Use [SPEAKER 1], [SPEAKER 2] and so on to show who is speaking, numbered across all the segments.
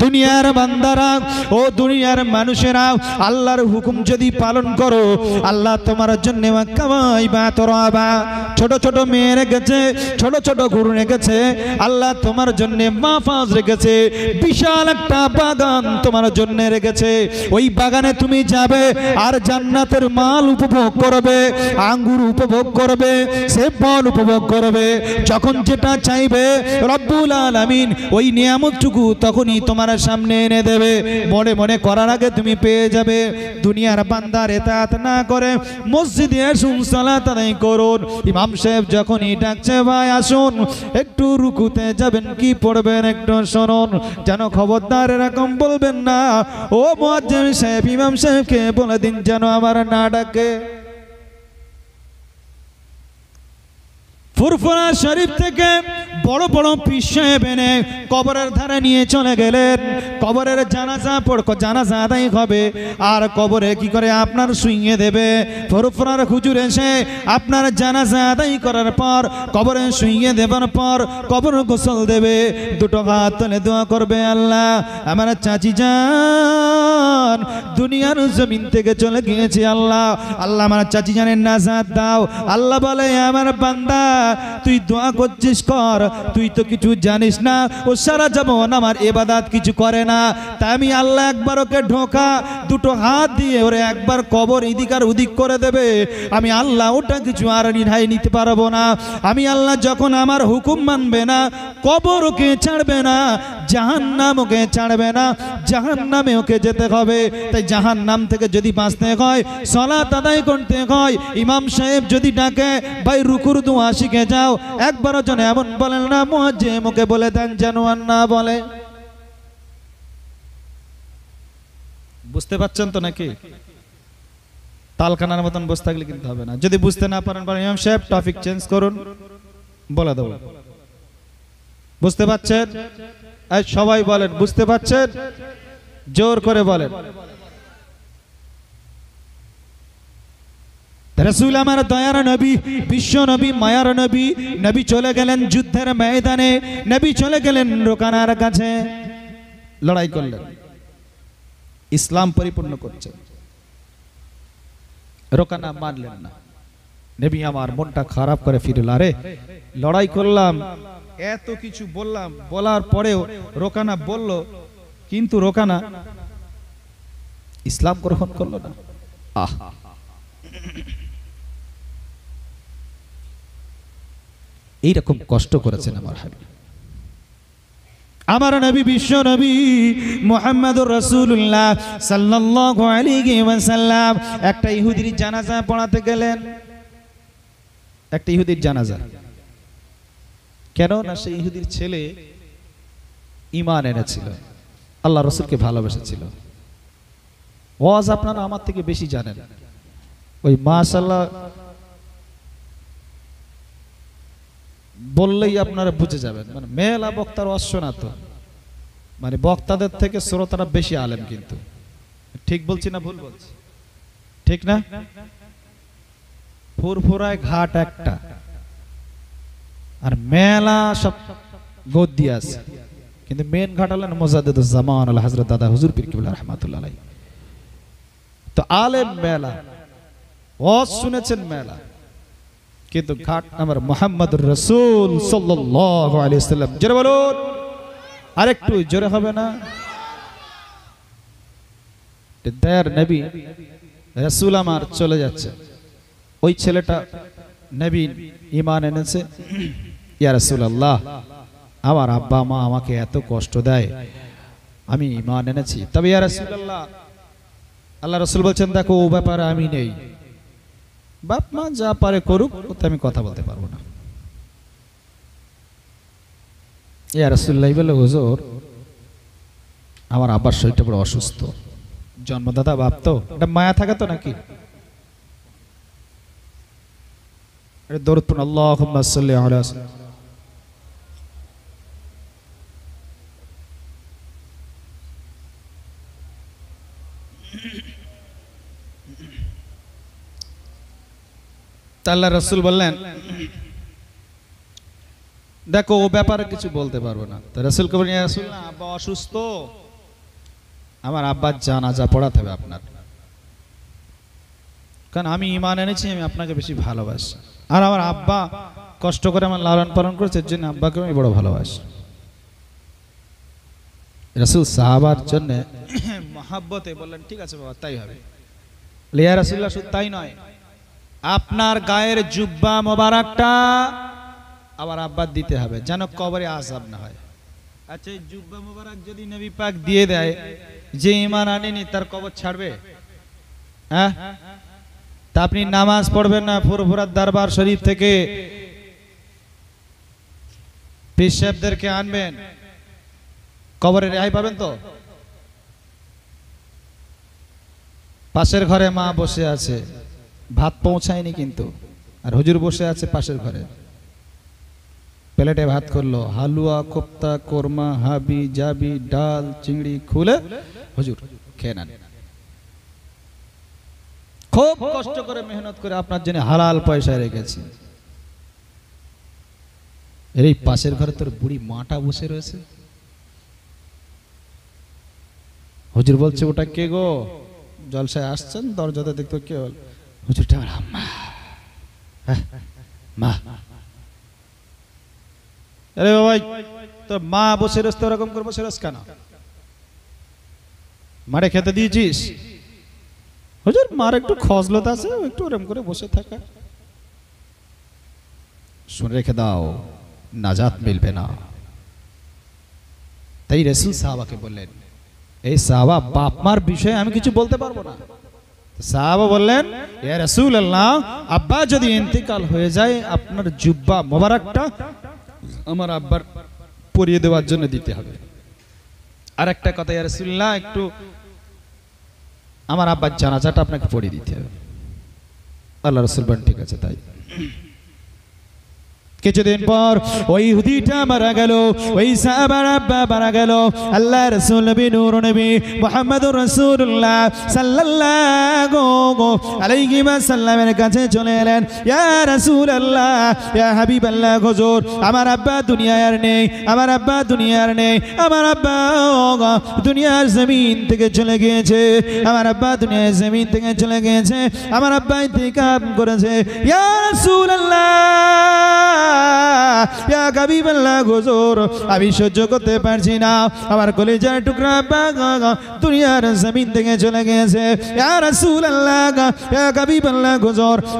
[SPEAKER 1] দুনিয়ার বান্দারা ও দুনিয়ার মানুষেরা আল্লাহর হুকুম যদি পালন করো আল্লাহ তোমার জন্য ছোট ছোট মেয়ে রেখেছে ছোট ছোট গুরু রেখেছে আল্লাহ তোমার জন্য মাফাজ রেখেছে বিশাল একটা বাগান তোমার জন্য রেখেছে ওই বাগানে তুমি যাবে আর জান্নাতের মাল উপভোগ করবে আঙ্গুর উপভোগ করবে সে ফল উপভোগ করবে যখন যেটা চাইবে রব্বুল আলামিন ওই নিয়ামতটুকু তখনই তোমার আমার সামনে এনে দেবে মনে মনে করার আগে তুমি পেয়ে যাবে দুনিয়ার বান্দার এত না করে মসজিদে আসুন সালাত আদায় করুন ইমাম সাহেব যখনই ডাকছে ভাই আসুন একটু রুকুতে যাবেন কি পড়বেন একটু শুনুন যেন খবরদার এরকম বলবেন না ও মোয়াজ্জেম সাহেব ইমাম সাহেবকে বলে দিন যেন আমার না ডাকে ফুরফুরা শরীফ থেকে বড় বড় পিসে বেনে কবরের ধারে নিয়ে চলে গেলেন কবরের জানাজা পড়ক জানাজা আদায় হবে আর কবরে কি করে আপনার সুইয়ে দেবে ফরফরার খুজুর এসে আপনার জানাজা আদায় করার পর কবরে সুইয়ে দেবার পর কবর গোসল দেবে দুটো হাত তলে দোয়া করবে আল্লাহ আমার চাচি যান দুনিয়ার জমিন থেকে চলে গিয়েছে আল্লাহ আল্লাহ আমার চাচি জানের নাজাদ দাও আল্লাহ বলে আমার বান্দা তুই দোয়া করছিস কর তুই তো কিছু জানিস না ও সারা যেমন আমার এবাদাত কিছু করে না তাই আমি আল্লাহ একবার ওকে ঢোকা দুটো হাত দিয়ে ওরে একবার কবর এদিক আর ওদিক করে দেবে আমি আল্লাহ ওটা কিছু আর নিধাই নিতে পারবো না আমি আল্লাহ যখন আমার হুকুম মানবে না কবর ওকে ছাড়বে না জাহান নাম ওকে ছাড়বে না জাহান নামে ওকে যেতে হবে তাই জাহান নাম থেকে যদি বাঁচতে হয় সলা তাদাই করতে হয় ইমাম সাহেব যদি ডাকে ভাই রুকুর দুয়া শিখে যাও একবারও জন এমন বলেন না মোয়াজ্জেম ওকে বলে দেন যেন না বলে বুঝতে পারছেন তো নাকি তালকানার মতন বসে থাকলে কিন্তু হবে না যদি বুঝতে না পারেন ইমাম সাহেব টপিক চেঞ্জ করুন বলে দেবো বুঝতে পাচ্ছেন সবাই বলেন বুঝতে পাচ্ছেন জোর করে বলেন রসুল আমার দয়ার নবী বিশ্ব নবী মায়ার নবী নবী চলে গেলেন যুদ্ধের ময়দানে নবী চলে গেলেন রোকানার কাছে লড়াই করলেন ইসলাম পরিপূর্ণ করছে রোকানা মানলেন না নবী আমার মনটা খারাপ করে ফিরল আরে লড়াই করলাম এত কিছু বললাম বলার পরেও রোকানা বলল কিন্তু রোকানা ইসলাম গ্রহণ করলো না এইরকম কষ্ট করেছেন আমার হাবি আমার নবী বিশ্ব নবী মোহাম্মদ রসুল্লাহ সাল্লাম একটা ইহুদির জানাজা পড়াতে গেলেন একটা ইহুদির জানাজা কেননা সেই ইহুদির ছেলে ইমান এনেছিল আল্লাহ রসুলকে ভালোবেসেছিল ওয়াজ আপনারা আমার থেকে বেশি জানেন ওই মাশাল্লাহ বললেই আপনারা বুঝে যাবেন মানে মেলা বক্তার অশ্বনা তো মানে বক্তাদের থেকে শ্রোতারা বেশি আলেম কিন্তু ঠিক বলছি না ভুল বলছি ঠিক না ফুরফুরায় ঘাট একটা আর মেলা সব গদ্দি আছে কিন্তু মেন ঘটালেন মোজাদ্দ জামান আল হজরত দাদা হুজুর পীর কিবুল রহমাতুল্লাহ তো আলেম মেলা ও শুনেছেন মেলা কিন্তু ঘাট আমার মোহাম্মদ রসুল সাল্লাহ সাল্লাম জোরে বলুন আরেকটু জোরে হবে না দয়ার নবী রসুল আমার চলে যাচ্ছে ওই ছেলেটা নবীন ইমান এনেছে ইয়া রাসুলাল্লাহ আমার আব্বা মা আমাকে এত কষ্ট দেয় আমি ইমান এনেছি তবে ইয়া রাসুলাল্লাহ আল্লাহ রসুল বলছেন দেখো ও ব্যাপারে আমি নেই বাপ মা যা পারে করুক ওতে আমি কথা বলতে পারবো না ইয়া রাসুল্লাহ বলে হুজুর আমার আব্বার শরীরটা বড় অসুস্থ জন্মদাতা বাপ তো এটা মায়া থাকে তো নাকি দৌড় আল্লাহ তাল্লা রসুল বললেন দেখো ও ব্যাপারে কিছু বলতে পারবো না তো রসুল কবির রসুল না আব্বা অসুস্থ আমার আব্বার জানাজা পড়াতে হবে আপনার কারণ আমি ইমান এনেছি আমি আপনাকে বেশি ভালোবাসি আর আমার আব্বা কষ্ট করে আমার লালন পালন করেছে এর জন্য আব্বাকে আমি বড় ভালোবাসি রসুল সাহাবার জন্যে মহাব্বতে বললেন ঠিক আছে বাবা তাই হবে লিয়া রসুল্লাহ শুধু তাই নয় আপনার গায়ের জুব্বা মোবারকটা আবার আব্বাদ দিতে হবে যেন কবরে আসাব না হয় আচ্ছা জুব্বা মোবারক যদি নবী পাক দিয়ে দেয় যে ইমান আনেনি তার কবর ছাড়বে হ্যাঁ তা আপনি নামাজ পড়বেন না ফুরফুরার দরবার শরীফ থেকে পেশাবদেরকে আনবেন কবরে রেহাই পাবেন তো পাশের ঘরে মা বসে আছে ভাত পৌঁছায়নি কিন্তু আর হুজুর বসে আছে পাশের ঘরে প্লেটে ভাত করলো হালুয়া কোপ্তা কোরমা হাবি জাবি ডাল চিংড়ি খুলে হুজুর খেয়ে নেন খুব কষ্ট করে মেহনত করে আপনার জন্য হালাল পয়সা রেখেছি এই পাশের ঘরে তোর বুড়ি মাটা বসে রয়েছে হুজুর বলছে ওটা কে গো জলসায় আসছেন দরজাতে দেখতো কে হল হুজুরটা আমার আম্মা মা আরে তোর মা বসে ওরকম করে বসে রস কেন মারে খেতে দিয়েছিস হুজুর মার একটু আছে একটু ওরম করে বসে থাকা শুনে রেখে দাও নাজাত মিলবে না তাই রেসুল সাহাবাকে বললেন এই সাহাবা বাপ মার বিষয়ে আমি কিছু বলতে পারবো না সাহাবা বললেন এ আল্লাহ আব্বা যদি ইন্তিকাল হয়ে যায় আপনার জুব্বা মোবারকটা আমার আব্বার পরিয়ে দেওয়ার জন্য দিতে হবে আর একটা কথা ইয়া রসুল্লাহ একটু আমার আব্বার জানাজাটা আপনাকে পড়িয়ে দিতে হবে আল্লাহ রসুল বলেন ঠিক আছে তাই কিছুদিন পর ওই হুদিটা মারা গেল ওই সাহাবার মারা গেল আল্লাহ রসুল নবী নূর নবী মোহাম্মদ রসুল্লাহ সাল্লাল্লাহু আলাইহি সাল্লামের কাছে চলে এলেন ইয়া রসুল আল্লাহ ইয়া হাবিব আল্লাহ হজুর আমার আব্বা দুনিয়ার নেই আমার আব্বা দুনিয়ার নেই আমার আব্বা দুনিয়ার জমিন থেকে চলে গিয়েছে আমার আব্বা দুনিয়ার জমিন থেকে চলে গিয়েছে আমার আব্বা কাম করেছে ইয়া রসুল আল্লাহ আমি সহ্য করতে পারছি না আমার কলেজার টুকরা দুনিয়ার জমিন থেকে চলে গেছে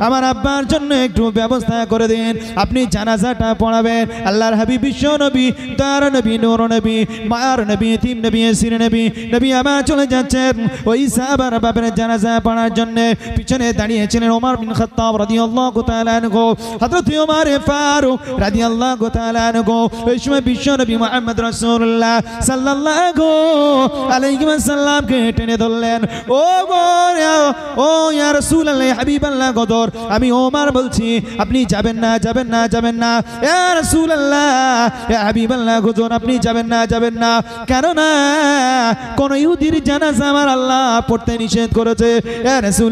[SPEAKER 1] আমার আব্বার জন্য একটু ব্যবস্থা করে দিন আপনি জানাজাটা পড়াবেন আল্লাহর হাবি বিশ্ব নবী তার নবী নোর নবী মার নবী তিম নবী সির নবী নবী আমার চলে যাচ্ছেন ওই সাহাবার বাপের জানাজা পড়ার জন্য পিছনে দাঁড়িয়েছিলেন ওমার বিন খাত্তাব রাদিয়াল্লাহু তাআলা আনহু হযরত ওমর ফার ফারুক রাদিয়াল্লাহু بي محمد رسول الله صلى الله عليه وسلم আলাইহি ওয়াসাল্লামকে او ধরলেন او يا رسول الله حبيب الله গদর আমি ওমর বলছি আপনি যাবেন না যাবেন না যাবেন না الله يا حبيب الله গদর আপনি যাবেন না যাবেন না কারণ কোন ইহুদির জানাজা আমার আল্লাহ পড়তে নিষেধ করেছে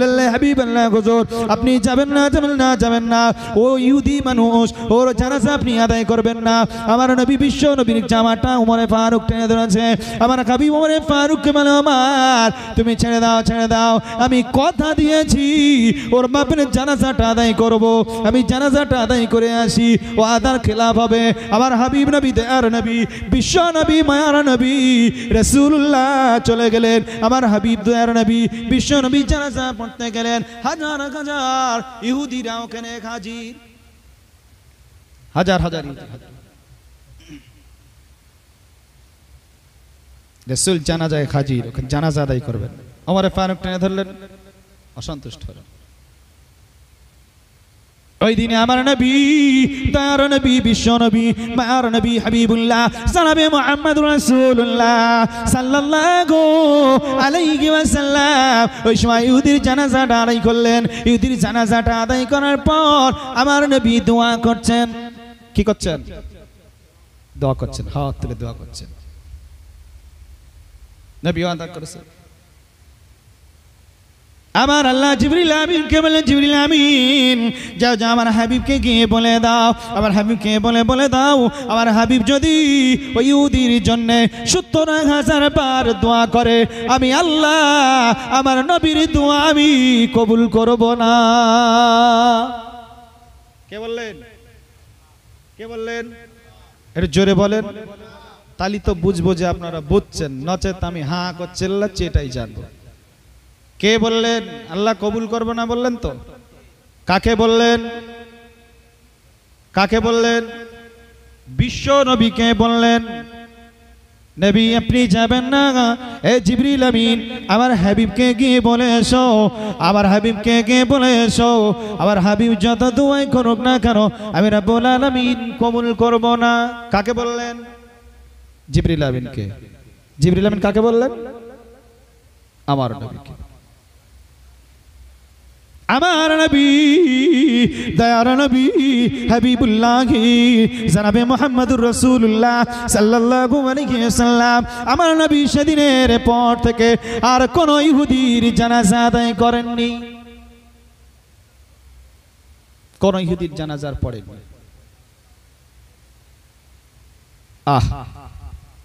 [SPEAKER 1] الله حبيب الله গদর আপনি যাবেন না যাবেন না যাবেন না ও ইহুদি মানুষ ও ওর জানাজা আপনি আদায় করবেন না আমার নবী বিশ্ব নবীর জামাটা উমরে ফারুক টেনে ধরেছে আমার কাবি উমরে ফারুককে মানে আমার তুমি ছেড়ে দাও ছেড়ে দাও আমি কথা দিয়েছি ওর বাপের জানাজাটা আদায় করব। আমি জানাজাটা আদায় করে আসি ও আদার খেলাফ হবে আমার হাবিব নবী দেয়ার নবী বিশ্ব নবী মায়ার নবী রসুল্লাহ চলে গেলেন আমার হাবিব দয়ার নবী বিশ্ব নবী জানাজা পড়তে গেলেন হাজার হাজার ইহুদিরা ওখানে হাজির হাজার হাজার রসুল জানাজায় হাজির ওখানে জানাজা আদায় করবেন আমার ফারুক টেনে ধরলেন অসন্তুষ্ট হলেন ওই দিনে আমার নবী নবী বিশ্ব নবী নবী হাবিবুল্লাহ সালাবে মোহাম্মদ রাসূলুল্লাহ সাল্লাল্লাহু আলাইহি ওয়াসাল্লাম ওই সময় ইহুদির জানাজাটা আদায় করলেন ইহুদির জানাজাটা আদায় করার পর আমার নবী দোয়া করছেন কি করছেন দোয়া করছেন হাত তুলে দোয়া করছেন আমার আল্লাহ জিবরিল আমিনকে বলে জিবরিল আমিন যাও যাও আমার হাবিবকে গিয়ে বলে দাও আমার হাবিবকে বলে বলে দাও আমার হাবিব যদি ওই ইহুদির জন্যে সত্তর হাজার বার দোয়া করে আমি আল্লাহ আমার নবীর দোয়া আমি কবুল করব না কে বললেন কে বললেন একটু জোরে বলেন তালি তো বুঝবো যে আপনারা বুঝছেন নচেত আমি হা করে চেল্লাচ্ছি এটাই জানবো কে বললেন আল্লাহ কবুল করবে না বললেন তো কাকে বললেন কাকে বললেন বিশ্ব নবী কে বললেন নবী আপনি যাবেন না এ জিবরিল আমিন আমার হাবিবকে গিয়ে বলে এসো আমার হাবিবকে গিয়ে বলে এসো আমার হাবিব যত দুয়াই করুক না কেন আমি রাব্বুল আলামিন কবুল করব না কাকে বললেন জিবরিল আমিনকে জিবরিল আমিন কাকে বললেন আমার নবীকে আমার নবী দয়ার নবী হাবিবুল্লাহ জানাবে মোহাম্মদুর রসুল্লাহ সাল্লাল্লাহু আলাইহি ওয়াসাল্লাম আমার নবী সেদিনের পর থেকে আর কোন ইহুদির জানাজা আদায় করেননি কোন ইহুদির জানাজার পড়েনি আহ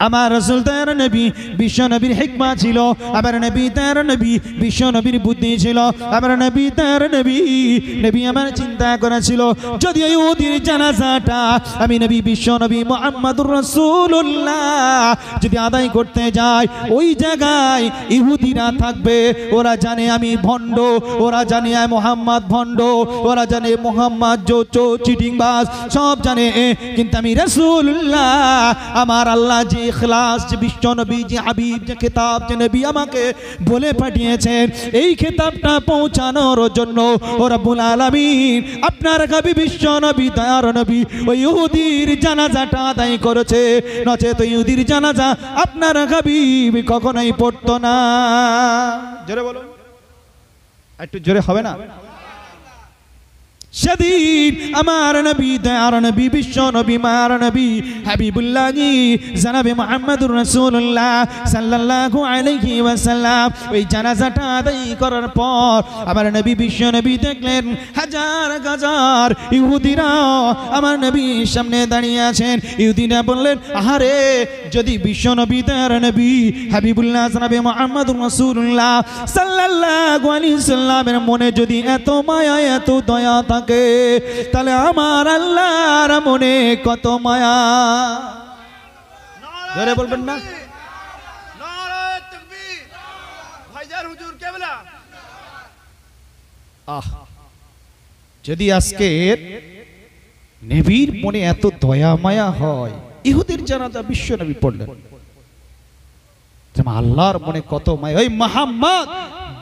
[SPEAKER 1] আমার রসুল তার নবী বিশ্ব নবীর হিকমা ছিল আমার নবী তার নবী বিশ্ব নবীর বুদ্ধি ছিল আমার নবী তার নবী নবী আমার চিন্তা করা ছিল যদি ওদের জানাজাটা আমি নবী বিশ্ব নবী মোহাম্মদুর রসুল্লাহ যদি আদায় করতে যাই ওই জায়গায় ইহুদিরা থাকবে ওরা জানে আমি ভণ্ড ওরা জানে আমি মোহাম্মদ ভণ্ড ওরা জানে মোহাম্মদ জো চো চিটিংবাজ সব জানে কিন্তু আমি রসুল্লাহ আমার আল্লাহ যে ইখলাস যে বিশ্ব নবী যে হাবিব যে খেতাব যে নবী আমাকে বলে পাঠিয়েছেন এই খেতাবটা পৌঁছানোর জন্য ওরা বুল আলমিন আপনার কবি বিশ্ব নবী দয়ার নবী ওই ইহুদির জানাজাটা আদায় করেছে নচে তো ইহুদির জানাজা আপনার কবি কখনোই পড়তো না জোরে বলো একটু জোরে হবে না সেদিন আমার নবী দয়ার নবী বিশ্ব নবী মার নবী হাবিবুল্লাহি জানাবে মোহাম্মদুর রাসূলুল্লাহ সাল্লাল্লাহু আলাইহি ওয়াসাল্লাম ওই জানাজাটা আদায় করার পর আমার নবী বিশ্ব নবী দেখলেন হাজার হাজার ইহুদিরা আমার নবী সামনে দাঁড়িয়ে আছেন ইহুদিরা বললেন আহারে যদি বিশ্ব নবী দয়ার নবী হাবিবুল্লাহ জানাবে মোহাম্মদুর রাসূলুল্লাহ সাল্লাল্লাহু আলাইহি সাল্লামের মনে যদি এত মায়া এত দয়া থাকে আমাকে তাহলে আমার আল্লাহর মনে কত মায়া ধরে বলবেন না যদি আজকে নেবির মনে এত দয়া মায়া হয় ইহুদের জানাজা বিশ্ব নবী পড়লেন আল্লাহর মনে কত মায়া ওই মাহাম্মদ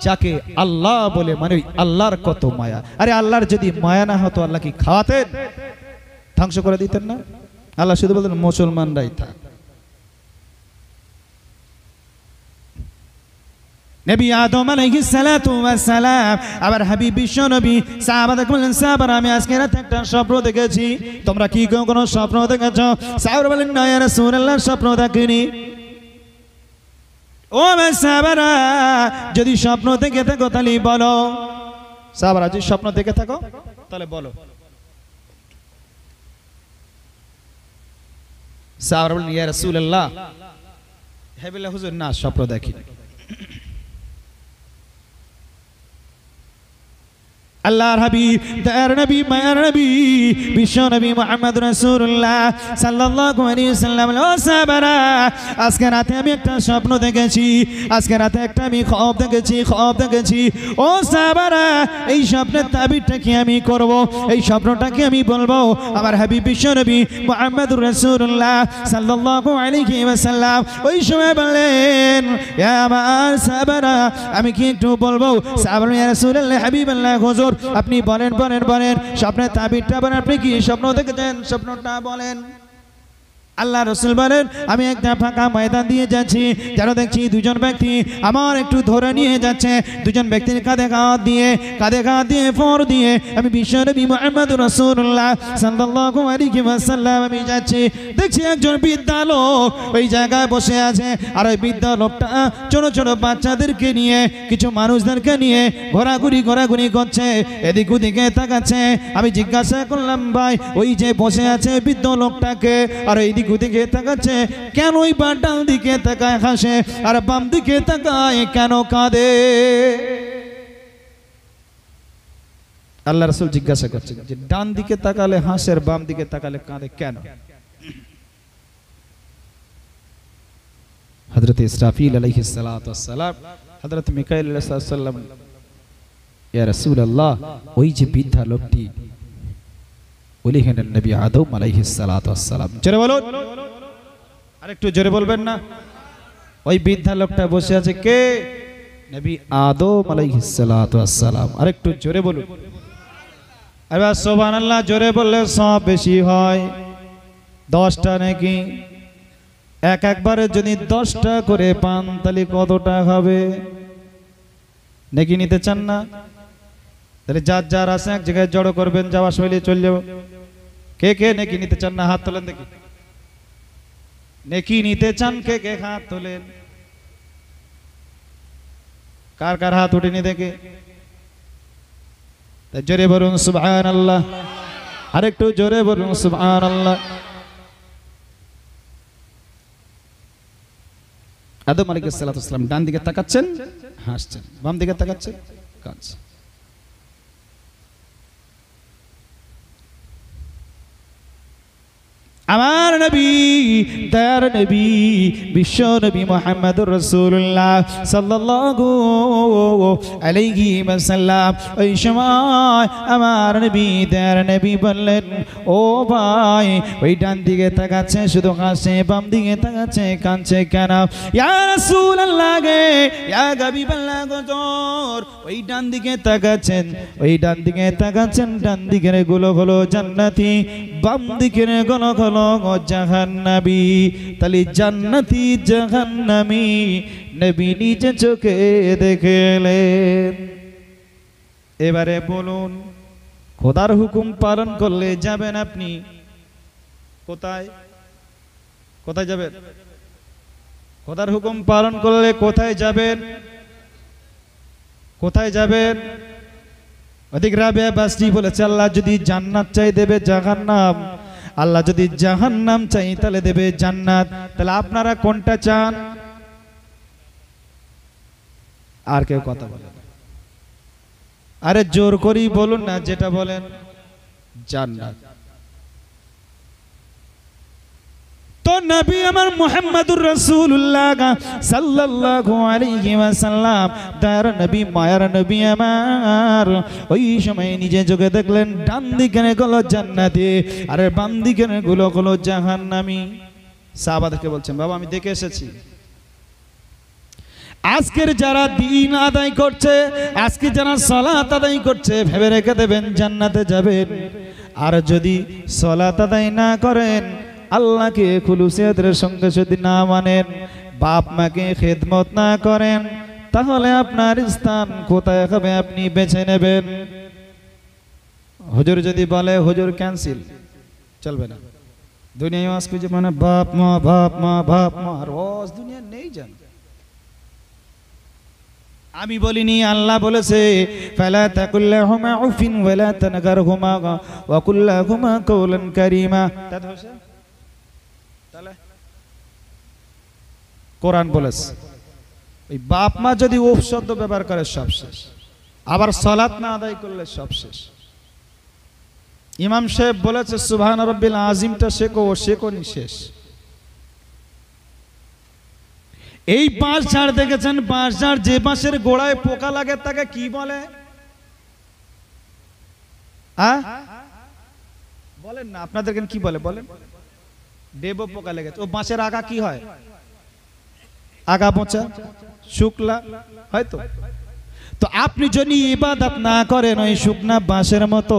[SPEAKER 1] যাকে আল্লাহ বলে মানে ওই আল্লাহর কত মায়া আরে আল্লাহর যদি মায়া না হতো আল্লাহ কি খাওয়াতেন ধ্বংস করে দিতেন না আল্লাহ শুধু বলতেন মুসলমানরাই থাক নবী আদম সালাতু সালাম আবার হাবিব বিশ্ব সাহাবাদের বললেন সাহাবারা আমি আজকে রাতে একটা স্বপ্ন দেখেছি তোমরা কি কোনো স্বপ্ন দেখেছো সাহাবারা বলেন না ইয়া রাসূলুল্লাহ স্বপ্ন দেখিনি ও সাবারা যদি স্বপ্ন দেখে থাকো তাহলে বলো সাবারা যদি স্বপ্ন দেখে থাকো তাহলে বলো সাহাবারা বলেন ইয়ার সুল্লাহ হ্যাঁ হুজুর না স্বপ্ন দেখিনি আল্লাহর হাবিব তার নবী মায়ার নবী বিশ্ব নবী মোহাম্মদ রসুল্লাহ সাল্লাল্লাহু আলাইহি ওয়াসাল্লাম ও সাহাবারা আজকে রাতে আমি একটা স্বপ্ন দেখেছি আজকে রাতে একটা আমি খব দেখেছি খব দেখেছি ও সাহাবারা এই স্বপ্নের তাবিরটা কি আমি করব এই স্বপ্নটাকে আমি বলবো আমার হাবিব বিশ্ব নবী মোহাম্মদ রসুল্লাহ সাল্লাল্লাহু আলাইহি ওয়াসাল্লাম ওই সময় বললেন ইয়া আমার সাহাবারা আমি কি একটু বলবো সাহাবারা ইয়া রাসূলুল্লাহ হাবিব হুজুর আপনি বলেন বলেন বলেন স্বপ্নের তাবিরটা বলেন আপনি কি স্বপ্ন দেখেছেন স্বপ্নটা বলেন আল্লাহ রসুল বলেন আমি একটা ফাঁকা ময়দান দিয়ে যাচ্ছি যারা দেখছি দুজন ব্যক্তি আমার একটু ধরে নিয়ে যাচ্ছে দুজন ব্যক্তির কাঁধে কাঁধ দিয়ে কাঁধে কাঁধ দিয়ে ফোর দিয়ে আমি বিশ্বনবী মোহাম্মদ রসুল্লাহ সাল্লাহ আমি যাচ্ছি দেখছি একজন বিদ্যালোক ওই জায়গায় বসে আছে আর ওই বিদ্যালোকটা ছোটো ছোটো বাচ্চাদেরকে নিয়ে কিছু মানুষদেরকে নিয়ে ঘোরাঘুরি ঘোরাঘুরি করছে এদিক ওদিকে তাকাচ্ছে আমি জিজ্ঞাসা করলাম ভাই ওই যে বসে আছে বৃদ্ধ লোকটাকে আর এইদিকে এদিক দিকে তাকাচ্ছে কেন ওই বা ডাল দিকে তাকায় হাসে আর বাম দিকে তাকায় কেন কাঁদে আল্লাহ রসুল জিজ্ঞাসা করছে যে ডান দিকে তাকালে হাসের বাম দিকে তাকালে কাঁদে কেন হজরত ইসরাফিল আলহ সালাম হজরত মিকাইল সাল্লাম ইয়া রসুল আল্লাহ ওই যে বৃদ্ধা লোকটি উলিহেন নবী আদম আলাইহিসালাম জোরে বলুন আরেকটু জোরে বলবেন না ওই বৃদ্ধা লোকটা বসে আছে কে নবী আদম আলাইহিসালাম আরেকটু জোরে বলুন এবার সোবান আল্লাহ জোরে বললে সব বেশি হয় দশটা নাকি এক একবারে যদি দশটা করে পান তাহলে কতটা হবে নাকি নিতে চান না তাহলে যার যার আছে এক জায়গায় জড়ো করবেন যাওয়া শৈলী চলে যাবো কে কে নেকি নিতে চান না হাত তোলেন দেখি নেকি নিতে চান কে কে হাত তোলেন কার কার হাত উঠেনি দেখে জোরে বলুন সুবহান আল্লাহ আরেকটু জোরে বলুন সুবহান আল্লাহ আদম আলী সালাম ডান দিকে তাকাচ্ছেন হাসছেন বাম দিকে তাকাচ্ছেন কাঁদছেন নবী দয়ার নবী বিশ্ব নবী মোহাম্মদ রসুল্লাহ সাল্লাল্লাহু আলাইহি ওয়াসাল্লাম ওই সময় আমার নবী দয়ার নবী বললেন ও ভাই ওই ডান দিকে তাকাচ্ছে শুধু হাসে বাম দিকে তাকাচ্ছে কাঁদছে কেন ইয়া রাসূলুল্লাহ গে ইয়া গাবিবাল্লাহ গজর ওই ডান দিকে তাকাচ্ছেন ওই ডান দিকে তাকাচ্ছেন ডান দিকের গুলো হলো জান্নাতি বাম দিকের গুলো হলো জাহান্নাবী নবী তাহলে জান্নাতি জাহান্নামি নবী নিজ চোখে দেখলেন এবারে বলুন খোদার হুকুম পালন করলে যাবেন আপনি কোথায় কোথায় যাবেন খোদার হুকুম পালন করলে কোথায় যাবেন কোথায় যাবেন অধিক রাবে বাসটি বলেছে আল্লাহ যদি জান্নাত চাই দেবে জাহান্নাম আল্লাহ যদি জাহান্নাম চাই তাহলে দেবে জান্নাত তাহলে আপনারা কোনটা চান আর কেউ কথা বলেন আরে জোর করেই বলুন না যেটা বলেন জান্নাত তো নবী আমার মোহাম্মদুর রসুল্লাহ সাল্লাল্লাহু আলাইহি ওয়াসাল্লাম তার নবী মায়ার নবী আমার ওই সময় নিজে চোখে দেখলেন ডান দিকের গুলো জান্নাতি আর বাম দিকের গুলো গুলো জাহান্নামি সাহাবাদেরকে বলছেন বাবা আমি দেখে এসেছি আজকের যারা দিন আদায় করছে আজকে যারা সলাত আদায় করছে ভেবে রেখে দেবেন জান্নাতে যাবেন আর যদি সলাত আদায় না করেন আল্লাহকে খুলুসিয়াদের সঙ্গে যদি না মানেন বাপ মাকে খেদমত না করেন তাহলে আপনার স্থান কোথায় হবে আপনি বেছে নেবেন হজুর যদি বলে হুজুর ক্যান্সেল চলবে না দুনিয়ায় মাস কিছু মানে বাপ মা বাপ মা বাপ মা রস দুনিয়া নেই যান আমি বলিনি আল্লাহ বলেছে ফালা তাকুল্লা হুমা উফিন ওয়ালা তানগার হুমা ওয়াকুল্লা হুমা কওলান কারীমা তাদ কোরআন বলেছে ওই বাপ মা যদি উপ শব্দ ব্যবহার করে সব শেষ আবার সলাত না আদায় করলে সব শেষ ইমাম সাহেব বলেছে সুবহান রব্বিল আজিমটা শেখো ও শেখো নি শেষ এই পাঁচ ঝাড় দেখেছেন পাঁচ ঝাড় যে বাঁশের গোড়ায় পোকা লাগে তাকে কি বলে বলেন না আপনাদের কি বলে বলেন ডেবো পোকা লেগেছে ও বাঁশের আগা কি হয় আগাপচা শুকলা হয়তো তো আপনি যদি ইবাদত না করেন ওই শুকনা বাঁশের মতো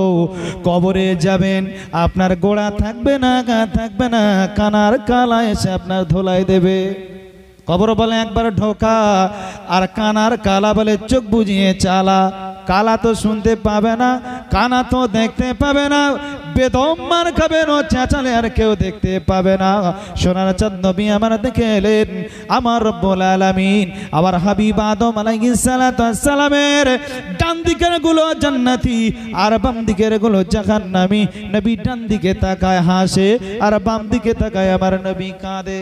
[SPEAKER 1] কবরে যাবেন আপনার গোড়া থাকবে না গা থাকবে না কানার কালা এসে আপনার ধোলাই দেবে কবর বলে একবার ঢোকা আর কানার কালা বলে চোখ বুঝিয়ে চালা কালা তো শুনতে পাবে না কানা তো দেখতে পাবে না বেদম মার খাবেন ও চেঁচালে আর কেউ দেখতে পাবে না সোনার চাঁদ নবী আমার দেখে এলেন আমার রব্বুল আলামিন আমার হাবিব আদম সালামের ডান দিকের গুলো জান্নাতি আর বাম দিকের গুলো নামি নবী ডান দিকে তাকায় হাসে আর বাম দিকে তাকায় আমার নবী কাঁদে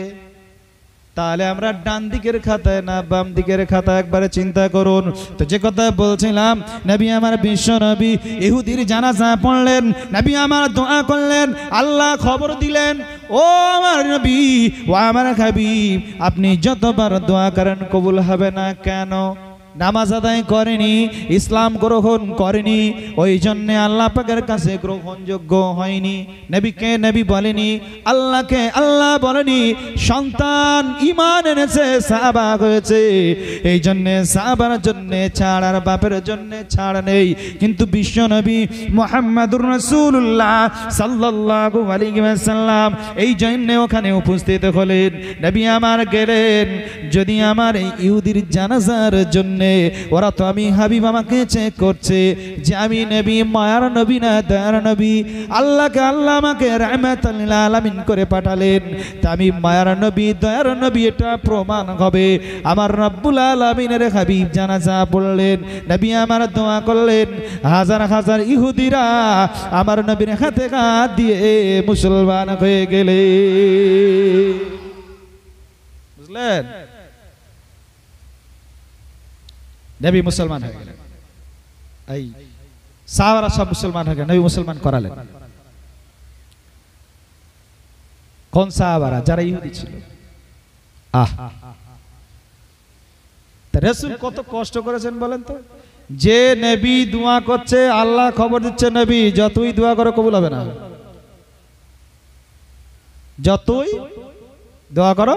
[SPEAKER 1] তাহলে আমরা ডান দিকের খাতায় না বাম দিকের খাতা একবারে চিন্তা করুন তো যে কথা বলছিলাম নবী আমার বিশ্ব নবী ইহুদির জানাজা পড়লেন নবী আমার দোয়া করলেন আল্লাহ খবর দিলেন ও আমার নবী ও আমার খাবি আপনি যতবার দোয়া করেন কবুল হবে না কেন নামাজ আদায় করেনি ইসলাম গ্রহণ করেনি ওই জন্যে আল্লাহ পাকের কাছে গ্রহণযোগ্য হয়নি নবীকে নবী বলেনি আল্লাহকে আল্লাহ বলেনি সন্তান ইমান এনেছে সাহাবা হয়েছে এই জন্যে সাহাবার জন্যে ছাড় আর বাপের জন্যে ছাড় নেই কিন্তু বিশ্ব নবী মোহাম্মদুর রসুল্লাহ সাল্লাহ আলিমাসাল্লাম এই জন্যে ওখানে উপস্থিত হলেন নবী আমার গেলেন যদি আমার এই ইহুদির জানাজার জন্য জন্যে ওরা তো আমি হাবিব আমাকে চেক করছে যে আমি নবী মায়ার নবী না দয়ার নবী আল্লাহকে আল্লাহ আমাকে রহমত আলামিন করে পাঠালেন তা আমি মায়ার নবী দয়ার নবী এটা প্রমাণ হবে আমার রব্বুল আলমিনের হাবিব জানাজা বললেন নবী আমার দোয়া করলেন হাজার হাজার ইহুদিরা আমার নবীর হাতে হাত দিয়ে মুসলমান হয়ে গেলে বুঝলেন নবী মুসলমান হয়ে গেলেন এই সাহারা সব মুসলমান হয়ে গেলেন নবী মুসলমান করালেন কোন সাহাবারা যারা ইহুদি ছিল আহ রেসুল কত কষ্ট করেছেন বলেন তো যে নেবি দোয়া করছে আল্লাহ খবর দিচ্ছে নেবি যতই দোয়া করো কবুল হবে না যতই দোয়া করো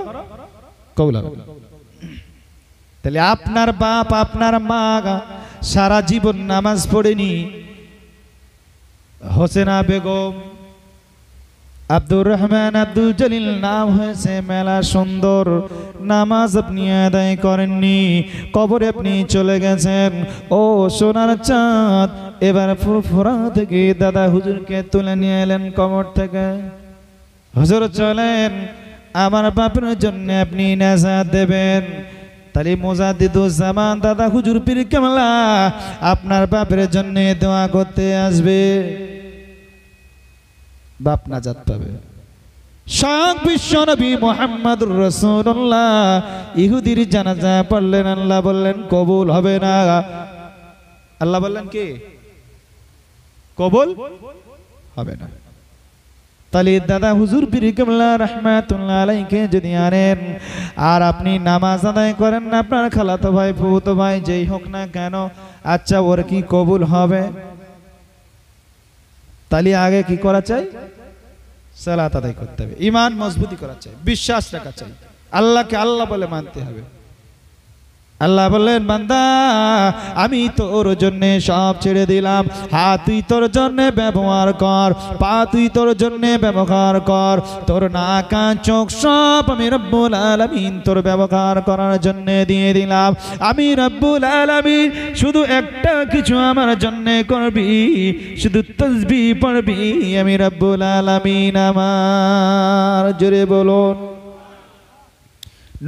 [SPEAKER 1] কবুল হবে না তাহলে আপনার বাপ আপনার মা সারা জীবন নামাজ পড়েনি হোসেনা বেগম আব্দুর রহমান আব্দুল জলিল নাম হয়েছে মেলা সুন্দর নামাজ আপনি আদায় করেননি কবরে আপনি চলে গেছেন ও সোনার চাঁদ এবার ফুরফুরা থেকে দাদা হুজুরকে তুলে নিয়ে এলেন কবর থেকে হুজুর চলেন আমার বাপের জন্য আপনি নেশা দেবেন তাহলে মোজাদিদুজ্জামান দাদা হুজুর পীর কামলা আপনার বাপের জন্য দোয়া করতে আসবে বাপ না যাত পাবে শাক বিশ্ব নবী মোহাম্মদুর রসুল্লাহ ইহুদির জানাজা পড়লেন আল্লাহ বললেন কবুল হবে না আল্লাহ বললেন কি কবুল হবে না তাহলে দাদা হুজুর পীর কেমলা রহমাতুল্লাহ আলাইকে যদি আনেন আর আপনি নামাজ আদায় করেন না আপনার খালাতো ভাই ফুতো ভাই যেই হোক না কেন আচ্ছা ওর কি কবুল হবে তাহলে আগে কি করা চাই সালাত আদায় করতে হবে ইমান মজবুতি করা চাই বিশ্বাস রাখা চাই আল্লাহকে আল্লাহ বলে মানতে হবে আল্লাহ বললেন বান্দা আমি তোর জন্যে সব ছেড়ে দিলাম হা তুই তোর জন্যে ব্যবহার কর পা তুই তোর জন্যে ব্যবহার কর তোর নাকা চোখ সব আমি রব্বুল আলমিন তোর ব্যবহার করার জন্যে দিয়ে দিলাম আমি রব্বুল আলমিন শুধু একটা কিছু আমার জন্যে করবি শুধু তসবি পড়বি আমি রব্বুল আলমিন আমার জোরে বলুন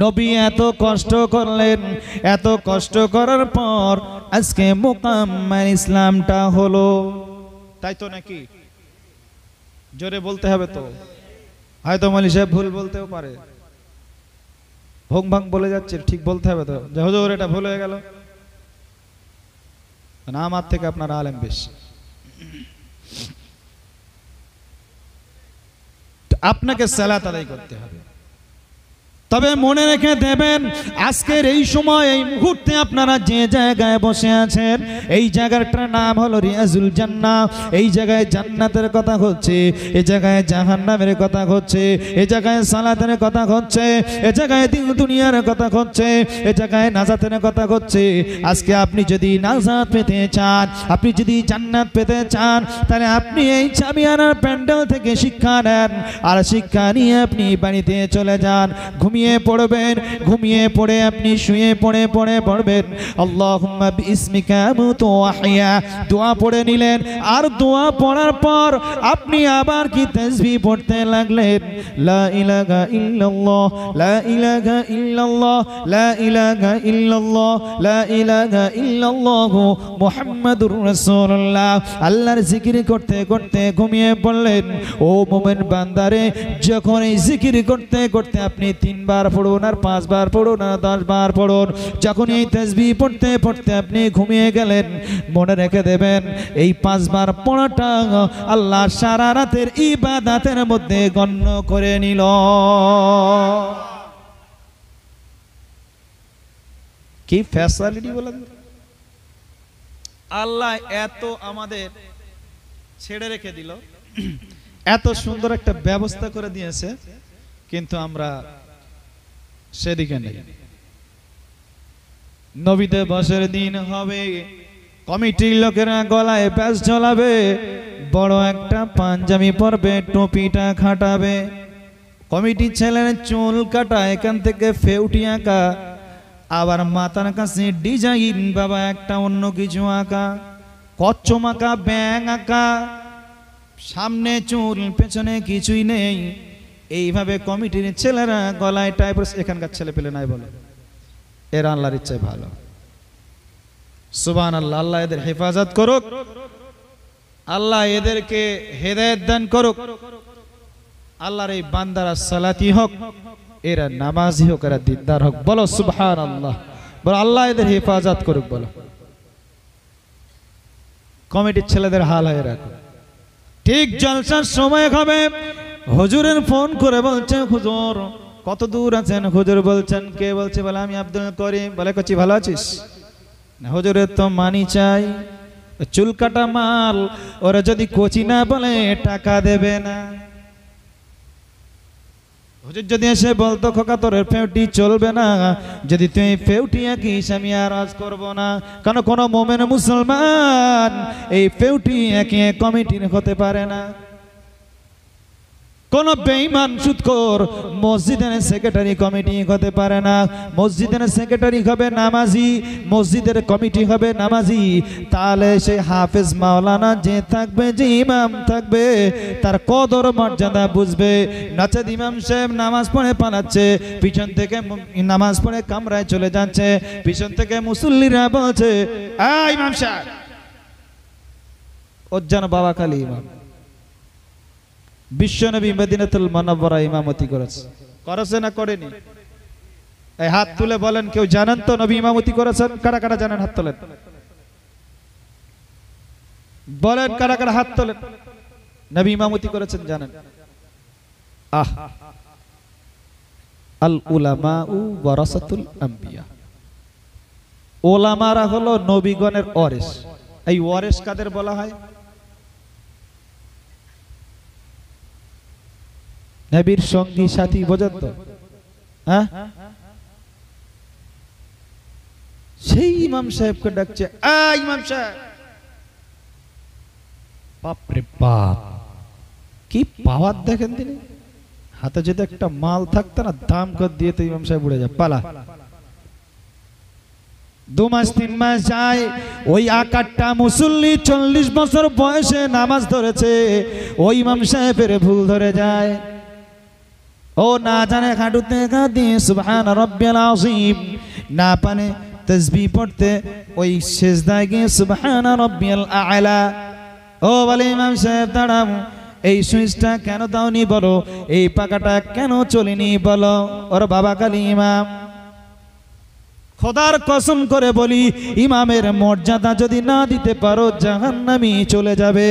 [SPEAKER 1] নবী এত কষ্ট করলেন এত কষ্ট করার পর আজকে মোকাম্মার ইসলামটা হলো তাই তো নাকি জোরে বলতে হবে তো হয়তো মলি সাহেব ভুল বলতেও পারে ভোং ভাং বলে যাচ্ছে ঠিক বলতে হবে তো যে হজর এটা ভুল হয়ে গেল না আমার থেকে আপনার আলেম বেশি আপনাকে সালাত আদায় করতে হবে তবে মনে রেখে দেবেন আজকের এই সময় এই মুহূর্তে আপনারা যে জায়গায় বসে আছেন এই জায়গাটার নাম হলো রিয়াজুল জান্না এই জায়গায় জান্নাতের কথা হচ্ছে এ জায়গায় জাহান নামের কথা হচ্ছে এ জায়গায় সালাতের কথা হচ্ছে এ জায়গায় দিন দুনিয়ার কথা হচ্ছে এ জায়গায় নাজাতের কথা হচ্ছে আজকে আপনি যদি নাজাত পেতে চান আপনি যদি জান্নাত পেতে চান তাহলে আপনি এই চাবিয়ানার প্যান্ডেল থেকে শিক্ষা নেন আর শিক্ষা নিয়ে আপনি বাড়িতে চলে যান ঘুমিয়ে ঘুমিয়ে পড়বেন ঘুমিয়ে পড়ে আপনি শুয়ে পড়ে পড়ে পড়বেন আল্লাহ আহিয়া দোয়া পড়ে নিলেন আর দোয়া পড়ার পর আপনি আবার কি তেজবি পড়তে লাগলেন লা ইল্লাল্লাহ লা ইল্লাল্লাহ লা ইল্লাল্লাহ লা ইল্লাল্লাহ মুহাম্মাদুর রাসূলুল্লাহ আল্লাহর জিকির করতে করতে ঘুমিয়ে পড়লেন ও মোমেন বান্দারে যখন এই জিকির করতে করতে আপনি তিন বার পড়ুন আর পাঁচবার পড়ুন আর দশ বার পড়ুন যখন এই তেজবি পড়তে পড়তে আপনি ঘুমিয়ে গেলেন মনে রেখে দেবেন এই পাঁচবার পড়াটা আল্লাহ সারা রাতের ই বাদাতের মধ্যে গণ্য করে নিল কি ফ্যাসালিটি বলেন আল্লাহ এত আমাদের ছেড়ে রেখে দিল এত সুন্দর একটা ব্যবস্থা করে দিয়েছে কিন্তু আমরা সেদিকে নেই নবীতে বসের দিন হবে কমিটির লোকেরা গলায় প্যাচ চলাবে বড় একটা পাঞ্জাবি পরবে টুপিটা খাটাবে কমিটির ছেলের চুল কাটা এখান থেকে ফেউটি আঁকা আবার মাথার কাছে ডিজাইন বাবা একটা অন্য কিছু আঁকা কচ্ছম আঁকা ব্যাং আঁকা সামনে চুল পেছনে কিছুই নেই এইভাবে কমিটির ছেলেরা গলায় টাইপস এখানকার ছেলে পেলে নাই বলে এরা আল্লাহর ইচ্ছায় ভালো সুবান আল্লাহ আল্লাহ এদের হেফাজত করুক আল্লাহ এদেরকে হেদায়ত দান করুক আল্লাহর এই বান্দারা সালাতি হোক এরা নামাজি হোক এরা দিদার হোক বলো সুবহান আল্লাহ বলো আল্লাহ এদের হেফাজত করুক বলো কমিটির ছেলেদের হাল হয়ে রাখো ঠিক জলসার সময় হবে হজুরের ফোন করে বলছে হুজুর কত দূর আছেন হুজুর বলছেন কে বলছে বলে আমি আব্দুল করিম বলে কচি ভালো আছিস হজুরের তো মানি চাই চুল কাটা মাল ওরা যদি কচি না বলে টাকা দেবে না হুজুর যদি এসে বলতো খোকা তোর ফেউটি চলবে না যদি তুই ফেউটি আঁকিস আমি আর আজ করবো না কেন কোনো মোমেন মুসলমান এই ফেউটি এঁকে কমিটির হতে পারে না কোন বেঈমান সুৎকর মসজিদের সেক্রেটারি কমিটি হতে পারে না মসজিদের সেক্রেটারি হবে নামাজি মসজিদের কমিটি হবে নামাজি তাহলে সে হাফেজ মাওলানা যে থাকবে যে ইমাম থাকবে তার কদর মর্যাদা বুঝবে নাচেদ ইমাম সাহেব নামাজ পড়ে পালাচ্ছে পিছন থেকে নামাজ পড়ে কামরায় চলে যাচ্ছে পিছন থেকে মুসল্লিরা বলছে ইমাম সাহেব ওর যেন বাবা খালি ইমাম বিশ্বনবী মেদিনাতুল মানবরা ইমামতি করেছে করেছে না করেনি এই হাত তুলে বলেন কেউ জানেন তো নবী ইমামতি করেছেন কারা কারা জানেন হাত তোলেন বলেন কারা কারা হাত তোলেন নবী ইমামতি করেছেন জানেন আহ আল উলামা উ বরাসাতুল আম্বিয়া ওলামারা হলো নবীগণের অরেস এই ওয়ারেস কাদের বলা হয় নবীর সঙ্গী সাথী পর্যন্ত হ্যাঁ সেই ইমাম সাহেবকে ডাকছে ইমাম সাহেব বাপরে বাপ কি পাওয়ার দেখেন তিনি হাতে যদি একটা মাল থাকতো না দাম কর দিয়ে তো ইমাম সাহেব উড়ে যায় পালা দু মাস তিন মাস যায় ওই আকারটা মুসল্লি চল্লিশ বছর বয়সে নামাজ ধরেছে ওই ইমাম সাহেবের ভুল ধরে যায় ও না জানে খাটুতে কাঁদি সুবহান রব্বিল আযীম না পানে তাসবিহ পড়তে ওই সেজদা গিয়ে সুবহান রব্বিল আলা ও বলে ইমাম সাহেব দাঁড়াও এই সুইচটা কেন দাওনি বলো এই পাকাটা কেন চলেনি বলো ওর বাবা কালী ইমাম খোদার কসম করে বলি ইমামের মর্যাদা যদি না দিতে পারো জাহান্নামি চলে যাবে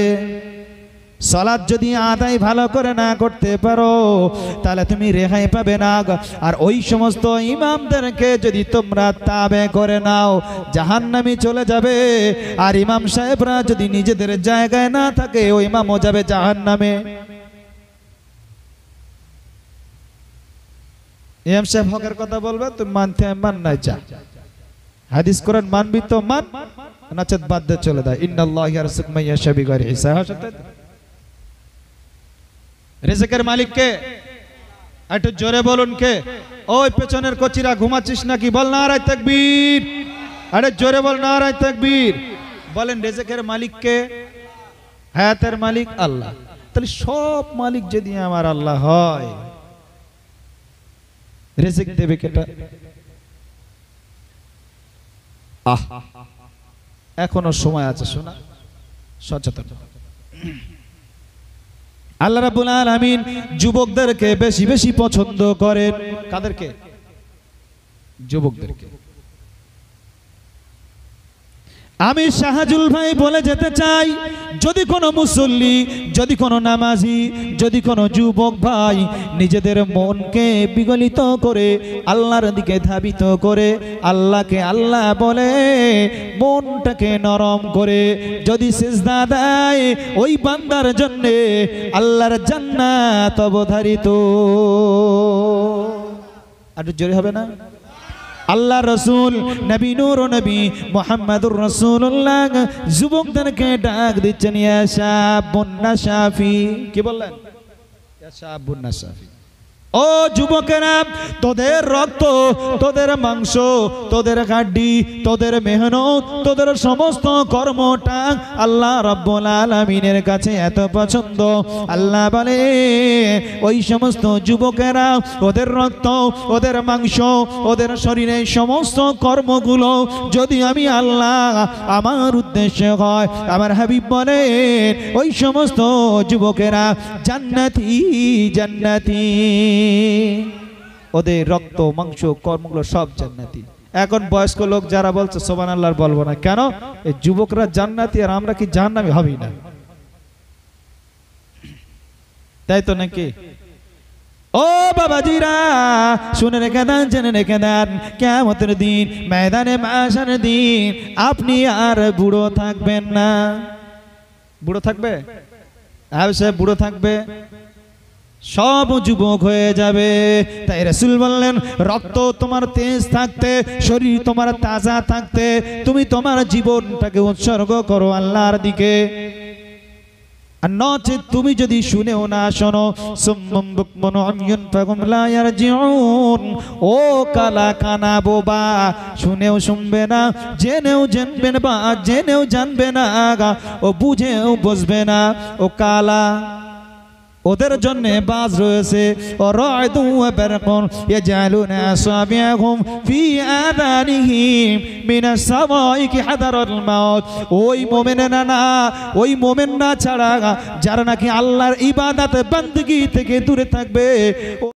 [SPEAKER 1] সলাদ যদি আদায় ভালো করে না করতে পারো তাহলে তুমি রেহাই পাবে না আর ওই সমস্ত ইমামদেরকে যদি তোমরা তাবে করে নাও জাহান নামি চলে যাবে আর ইমাম সাহেবরা যদি নিজেদের জায়গায় না থাকে ওই ইমামও যাবে জাহান নামে ইমাম সাহেব হকের কথা বলবে তুমি মানতে মান নাই চা হাদিস করেন মানবি তো মান নাচেত বাদ দিয়ে চলে দেয় ইন্নাল্লাহ আর সুকমাইয়া শাবি গরি হিসাব রেজেকের মালিককে একটু জোরে বলুন কে ওই পেছনের কচিরা ঘুমাচ্ছিস নাকি বল না রায় তাকবীর আরে জোরে বল না রায় তাকবীর বলেন রেজেকের মালিককে হায়াতের মালিক আল্লাহ তাহলে সব মালিক যদি আমার আল্লাহ হয় রেজেক দেবে কেটা আহ এখনো সময় আছে শোনা সচেতন
[SPEAKER 2] আল্লাহ রাবুল আলমিন
[SPEAKER 1] যুবকদেরকে বেশি বেশি পছন্দ করেন কাদেরকে যুবকদেরকে আমি শাহাজুল ভাই বলে যেতে চাই যদি কোনো মুসল্লি যদি কোনো নামাজি যদি কোনো যুবক ভাই নিজেদের মনকে বিগলিত করে আল্লাহর দিকে ধাবিত করে আল্লাহকে আল্লাহ বলে মনটাকে নরম করে যদি সেজদা দেয় ওই বান্দার জন্যে আল্লাহর জান্নাত অবধারিত আর জোরে হবে না আল্লাহ রসুল নবী নূর নবী মোহাম্মদুর রসুল্লাহ তাকে ডাক দিচ্ছেন ইয়াশা বন্যা শাফি কি বললেন ইয়াশা বন্যা শাফি ও যুবকেরা তোদের রক্ত তোদের মাংস তোদের গাড্ডি তোদের মেহনত তোদের সমস্ত কর্মটা আল্লাহ রব্বুল আলমিনের কাছে এত পছন্দ আল্লাহ বলে ওই সমস্ত যুবকেরা ওদের রক্ত ওদের মাংস ওদের শরীরের সমস্ত কর্মগুলো যদি আমি আল্লাহ আমার উদ্দেশ্য হয় আমার হাবিব বলে ওই সমস্ত যুবকেরা জান্নাতি জান্নাতি ওদের রক্ত মাংস কর্মগুলো সব জান্নাতি এখন বয়স্ক লোক যারা বলছে সোমান আল্লাহর বলবো না কেন এই যুবকরা জান্নাতি আর আমরা কি জাহান্নামি হবি না তাই তো নাকি ও বাবাজিরা শুনে রেখে দেন জেনে রেখে দেন কেমতের দিন ময়দানে মাসার দিন আপনি আর বুড়ো থাকবেন না বুড়ো থাকবে হ্যাঁ সে বুড়ো থাকবে সব যুবক হয়ে যাবে তাই রসুল বললেন রক্ত তোমার তেজ থাকতে শরীর তোমার তাজা থাকতে তুমি তোমার জীবনটাকে উৎসর্গ করো আল্লাহর দিকে আর নচে তুমি যদি শুনেও না শোনো ও কালা কানা বোবা শুনেও শুনবে না জেনেও জানবে না জেনেও জানবে না ও বুঝেও বুঝবে না ও কালা ওদের জন্য বাজ রয়েছে ওরায়দু ওয়া বারকুন ইয়াজালুন আসাবিআহুম ফি আদানিহিম মিনাস কি হাদারাল মাউত ওই মোমেন না না ওই মোমেন না ছাড়া যারা নাকি আল্লাহর ইবাদত বান্দগি থেকে দূরে থাকবে